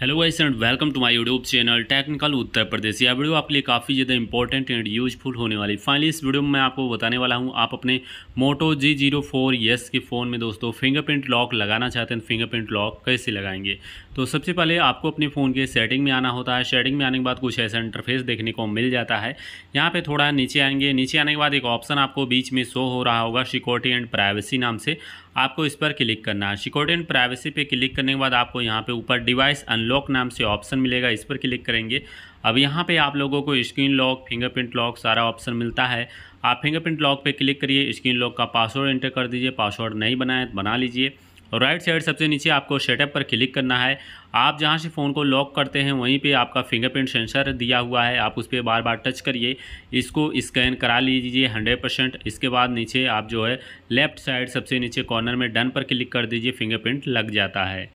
hello guys and welcome to my YouTube channel technical Uttar Pradesh यह video आपके लिए काफ़ी ज़्यादा इंपॉर्टेंट एंड यूजफुल होने वाली फाइनली इस वीडियो में मैं आपको बताने वाला हूं आप अपने Moto G zero four S के फ़ोन में दोस्तों फिंगरप्रिंट लॉक लगाना चाहते हैं फिंगरप्रिंट लॉक कैसे लगाएंगे तो सबसे पहले आपको अपने फ़ोन के सेटिंग में आना होता है सेटिंग में आने के बाद कुछ ऐसा इंटरफेस देखने को मिल जाता है यहाँ पर थोड़ा नीचे आएंगे नीचे आने के बाद एक ऑप्शन आपको बीच में शो हो रहा होगा सिक्योरिटी एंड प्राइवेसी नाम से आपको इस पर क्लिक करना है सिक्योरिटी एंड प्राइवेसी पर क्लिक करने के बाद आपको यहाँ पर ऊपर डिवाइस अनलॉक नाम से ऑप्शन मिलेगा इस पर क्लिक करेंगे अब यहाँ पे आप लोगों को स्क्रीन लॉक फिंगरप्रिंट लॉक सारा ऑप्शन मिलता है आप फिंगरप्रिंट लॉक पे क्लिक करिए स्क्रीन लॉक का पासवर्ड एंटर कर दीजिए पासवर्ड नहीं बनाए तो बना लीजिए और राइट साइड सबसे नीचे आपको सेटअप पर क्लिक करना है आप जहाँ से फ़ोन को लॉक करते हैं वहीं पे आपका फिंगरप्रिंट सेंसर दिया हुआ है आप उस पर बार बार टच करिए इसको स्कैन करा लीजिए हंड्रेड परसेंट इसके बाद नीचे आप जो है लेफ़्ट साइड सबसे नीचे कॉर्नर में डन पर क्लिक कर दीजिए फिंगरप्रिंट लग जाता है